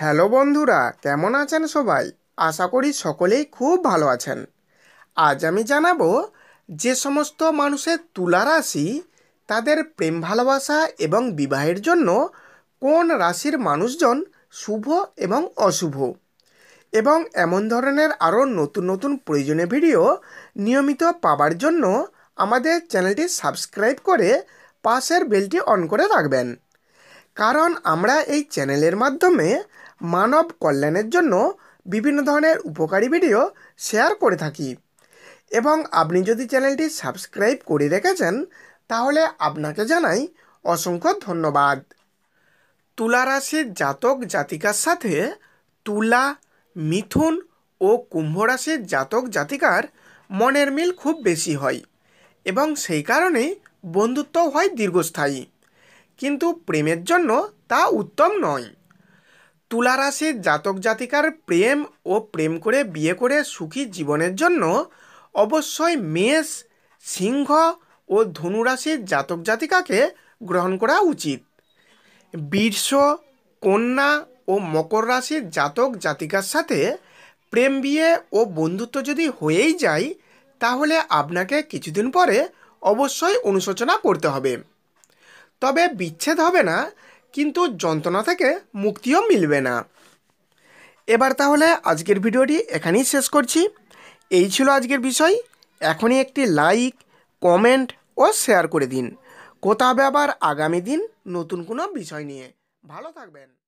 hello বন্ধুরা কেমন আছেন সবাই আশা করি সকলেই খুব ভালো আছেন আজ আমি জানাবো যে সমস্ত মানুষের তুলা রাশি তাদের প্রেম ভালোবাসা এবং বিবাহের জন্য কোন রাশির মানুষজন শুভ এবং অশুভ এবং এমন ধরনের আরও নতুন নতুন প্রয়োজনীয় ভিডিও নিয়মিত পাবার জন্য আমাদের চ্যানেলটি সাবস্ক্রাইব করে পাশের বেলটি অন করে রাখবেন কারণ আমরা এই চ্যানেলের মাধ্যমে মানব কল্যাণের জন্য বিভিন্ন ধরনের উপকারী ভিডিও শেয়ার করে থাকি এবং আপনি যদি চ্যানেলটি সাবস্ক্রাইব করে রেখেছেন তাহলে আপনাকে জানাই অসংখ্য ধন্যবাদ তুলা রাশির জাতক জাতিকার সাথে তুলা মিথুন ও কুম্ভ রাশির জাতক জাতিকার মনের মিল খুব বেশি হয় এবং সেই কারণে বন্ধুত্ব হয় দীর্ঘস্থায়ী কিন্তু প্রেমের জন্য তা উত্তম নয় তুলা রাশির জাতক জাতিকার প্রেম ও প্রেম করে বিয়ে করে সুখী জীবনের জন্য অবশ্যই মেষ সিংহ ও ধনুরাশির জাতক জাতিকাকে গ্রহণ করা উচিত বীর্ষ কন্যা ও মকর রাশির জাতক জাতিকার সাথে প্রেম বিয়ে ও বন্ধুত্ব যদি হয়েই যায় তাহলে আপনাকে কিছুদিন পরে অবশ্যই অনুশোচনা করতে হবে তবে বিচ্ছেদ হবে না কিন্তু যন্ত্রণা থেকে মুক্তিও মিলবে না এবার তাহলে আজকের ভিডিওটি এখানেই শেষ করছি এই ছিল আজকের বিষয় এখনই একটি লাইক কমেন্ট ও শেয়ার করে দিন কোথা হবে আবার আগামী দিন নতুন কোনো বিষয় নিয়ে ভালো থাকবেন